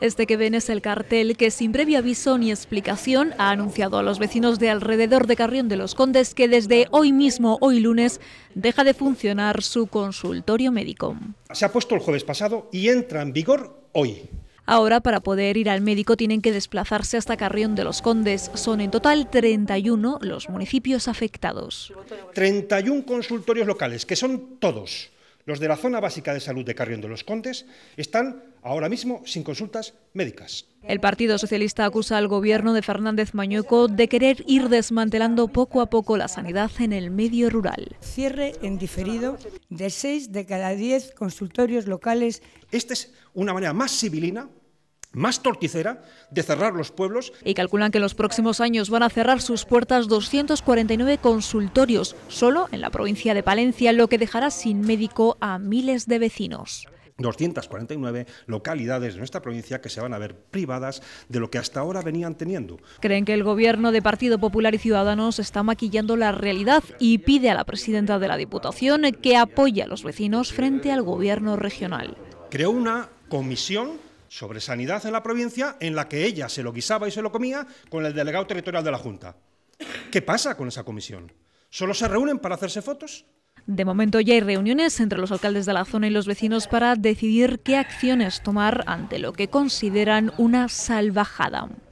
Este que ven es el cartel que sin previo aviso ni explicación ha anunciado a los vecinos de alrededor de Carrión de los Condes que desde hoy mismo, hoy lunes, deja de funcionar su consultorio médico. Se ha puesto el jueves pasado y entra en vigor hoy. Ahora, para poder ir al médico, tienen que desplazarse hasta Carrión de los Condes. Son en total 31 los municipios afectados. 31 consultorios locales, que son todos. Los de la zona básica de salud de Carrión de los Contes están ahora mismo sin consultas médicas. El Partido Socialista acusa al gobierno de Fernández Mañueco de querer ir desmantelando poco a poco la sanidad en el medio rural. Cierre en diferido de seis de cada diez consultorios locales. Esta es una manera más civilina más torticera de cerrar los pueblos. Y calculan que en los próximos años van a cerrar sus puertas 249 consultorios solo en la provincia de Palencia, lo que dejará sin médico a miles de vecinos. 249 localidades de nuestra provincia que se van a ver privadas de lo que hasta ahora venían teniendo. Creen que el gobierno de Partido Popular y Ciudadanos está maquillando la realidad y pide a la presidenta de la Diputación que apoye a los vecinos frente al gobierno regional. Creó una comisión sobre sanidad en la provincia en la que ella se lo guisaba y se lo comía con el delegado territorial de la Junta. ¿Qué pasa con esa comisión? ¿Solo se reúnen para hacerse fotos? De momento ya hay reuniones entre los alcaldes de la zona y los vecinos para decidir qué acciones tomar ante lo que consideran una salvajada.